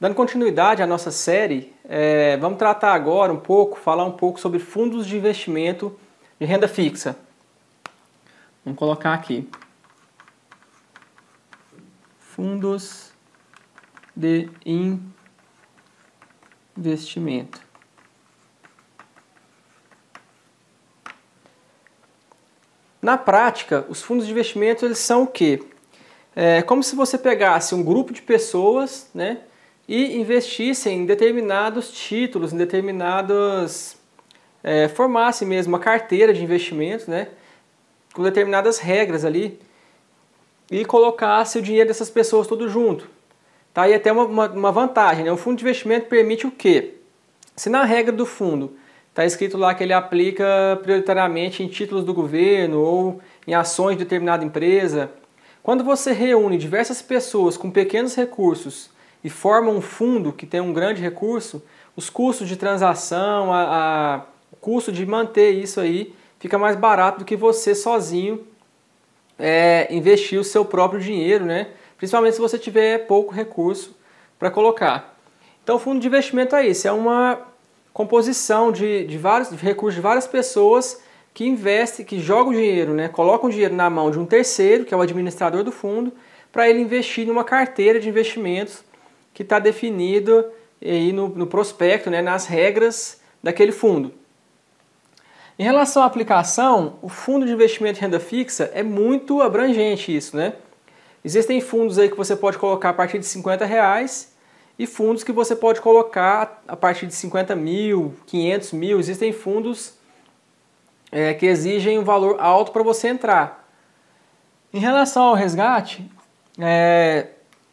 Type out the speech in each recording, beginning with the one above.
Dando continuidade à nossa série, é, vamos tratar agora um pouco, falar um pouco sobre fundos de investimento de renda fixa. Vamos colocar aqui. Fundos de investimento. Na prática, os fundos de investimento eles são o quê? É como se você pegasse um grupo de pessoas, né, e investissem em determinados títulos, em determinados. É, formasse mesmo uma carteira de investimentos, né? Com determinadas regras ali e colocasse o dinheiro dessas pessoas tudo junto. Tá? E é até uma, uma, uma vantagem, né? O fundo de investimento permite o quê? Se na regra do fundo está escrito lá que ele aplica prioritariamente em títulos do governo ou em ações de determinada empresa, quando você reúne diversas pessoas com pequenos recursos e forma um fundo que tem um grande recurso, os custos de transação, a, a, o custo de manter isso aí fica mais barato do que você sozinho é, investir o seu próprio dinheiro, né? principalmente se você tiver pouco recurso para colocar. Então, o fundo de investimento é isso: é uma composição de, de vários de recursos de várias pessoas que investem, que jogam dinheiro, né? colocam dinheiro na mão de um terceiro, que é o administrador do fundo, para ele investir numa carteira de investimentos que está definido aí no, no prospecto, né, nas regras daquele fundo. Em relação à aplicação, o fundo de investimento em renda fixa é muito abrangente isso, né? Existem fundos aí que você pode colocar a partir de 50 reais e fundos que você pode colocar a partir de 50 mil, 500 mil. Existem fundos é, que exigem um valor alto para você entrar. Em relação ao resgate, é,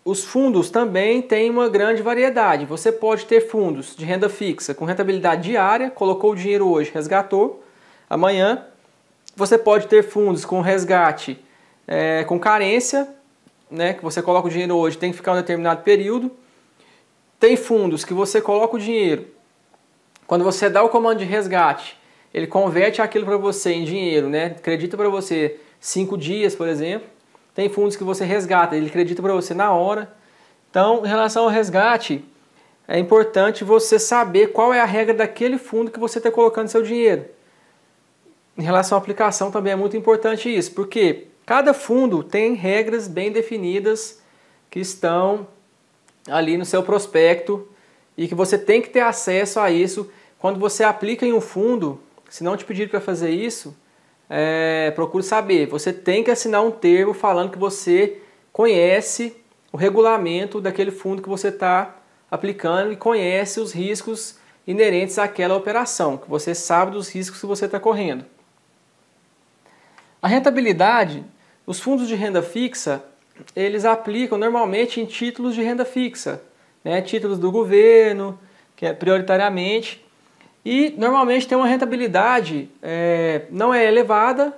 os fundos também têm uma grande variedade. Você pode ter fundos de renda fixa com rentabilidade diária, colocou o dinheiro hoje, resgatou, amanhã. Você pode ter fundos com resgate é, com carência, né, que você coloca o dinheiro hoje, tem que ficar um determinado período. Tem fundos que você coloca o dinheiro, quando você dá o comando de resgate, ele converte aquilo para você em dinheiro, né? Acredita para você cinco dias, por exemplo tem fundos que você resgata, ele acredita para você na hora. Então, em relação ao resgate, é importante você saber qual é a regra daquele fundo que você está colocando seu dinheiro. Em relação à aplicação também é muito importante isso, porque cada fundo tem regras bem definidas que estão ali no seu prospecto e que você tem que ter acesso a isso. Quando você aplica em um fundo, se não te pedir para fazer isso, é, procure saber. Você tem que assinar um termo falando que você conhece o regulamento daquele fundo que você está aplicando e conhece os riscos inerentes àquela operação, que você sabe dos riscos que você está correndo. A rentabilidade, os fundos de renda fixa, eles aplicam normalmente em títulos de renda fixa, né? títulos do governo, que é prioritariamente, e normalmente tem uma rentabilidade, é, não é elevada,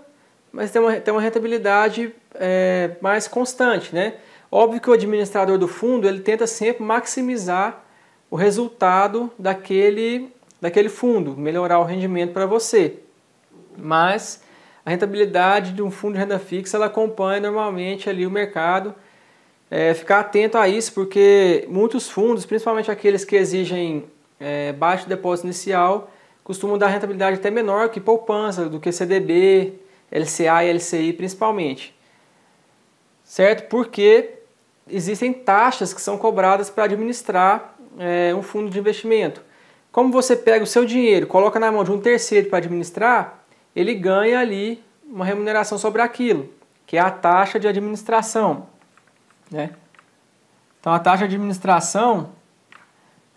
mas tem uma, tem uma rentabilidade é, mais constante. Né? Óbvio que o administrador do fundo ele tenta sempre maximizar o resultado daquele, daquele fundo, melhorar o rendimento para você. Mas a rentabilidade de um fundo de renda fixa ela acompanha normalmente ali o mercado. É, ficar atento a isso, porque muitos fundos, principalmente aqueles que exigem é, baixo depósito inicial costumam dar rentabilidade até menor que poupança, do que CDB, LCA e LCI principalmente. Certo? Porque existem taxas que são cobradas para administrar é, um fundo de investimento. Como você pega o seu dinheiro, coloca na mão de um terceiro para administrar, ele ganha ali uma remuneração sobre aquilo, que é a taxa de administração. Né? Então a taxa de administração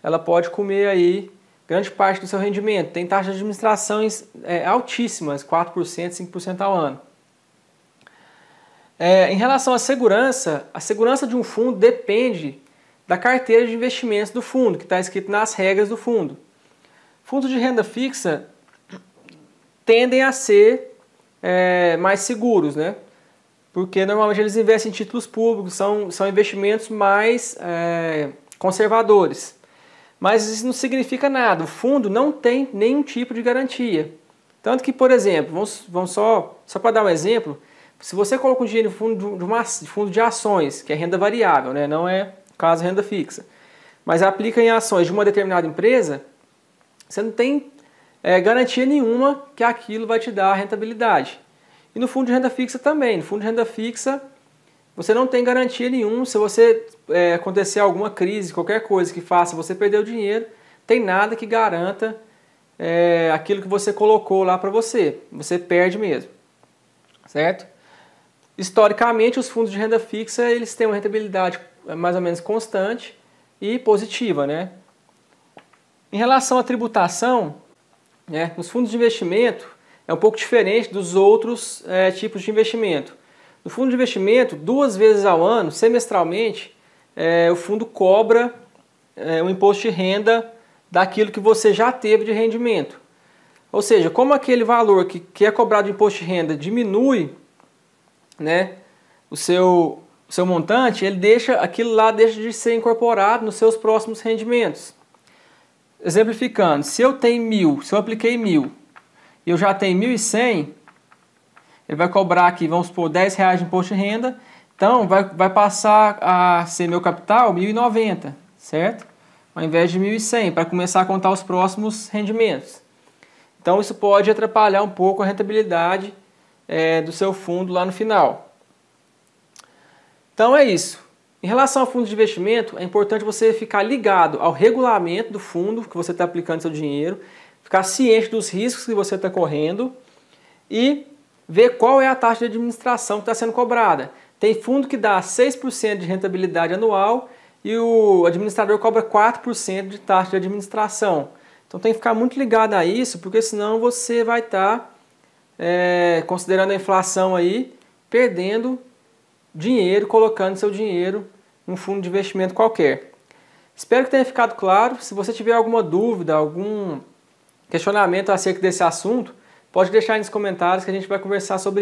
ela pode comer aí grande parte do seu rendimento. Tem taxas de administração é, altíssimas, 4%, 5% ao ano. É, em relação à segurança, a segurança de um fundo depende da carteira de investimentos do fundo, que está escrito nas regras do fundo. Fundos de renda fixa tendem a ser é, mais seguros, né? Porque normalmente eles investem em títulos públicos, são, são investimentos mais é, conservadores. Mas isso não significa nada. O fundo não tem nenhum tipo de garantia. Tanto que, por exemplo, vamos, vamos só, só para dar um exemplo, se você coloca um dinheiro no fundo de, uma, fundo de ações, que é renda variável, né? não é caso renda fixa, mas aplica em ações de uma determinada empresa, você não tem é, garantia nenhuma que aquilo vai te dar rentabilidade. E no fundo de renda fixa também. No fundo de renda fixa, você não tem garantia nenhuma. Se você é, acontecer alguma crise, qualquer coisa que faça você perder o dinheiro, tem nada que garanta é, aquilo que você colocou lá para você. Você perde mesmo, certo? Historicamente, os fundos de renda fixa eles têm uma rentabilidade é, mais ou menos constante e positiva, né? Em relação à tributação, né, nos fundos de investimento é um pouco diferente dos outros é, tipos de investimento. No fundo de investimento, duas vezes ao ano, semestralmente, é, o fundo cobra é, o imposto de renda daquilo que você já teve de rendimento. Ou seja, como aquele valor que, que é cobrado de imposto de renda diminui né, o seu, o seu montante, ele deixa aquilo lá deixa de ser incorporado nos seus próximos rendimentos. Exemplificando, se eu tenho mil, se eu apliquei mil e eu já tenho 1.100, ele vai cobrar aqui, vamos supor, 10 reais de imposto de renda, então vai, vai passar a ser meu capital 1.090, certo? Ao invés de 1.100, para começar a contar os próximos rendimentos. Então isso pode atrapalhar um pouco a rentabilidade é, do seu fundo lá no final. Então é isso. Em relação ao fundo de investimento, é importante você ficar ligado ao regulamento do fundo que você está aplicando seu dinheiro, ficar ciente dos riscos que você está correndo e ver qual é a taxa de administração que está sendo cobrada. Tem fundo que dá 6% de rentabilidade anual e o administrador cobra 4% de taxa de administração. Então tem que ficar muito ligado a isso, porque senão você vai estar, tá, é, considerando a inflação aí, perdendo dinheiro, colocando seu dinheiro num fundo de investimento qualquer. Espero que tenha ficado claro. Se você tiver alguma dúvida, algum questionamento acerca desse assunto, Pode deixar aí nos comentários que a gente vai conversar sobre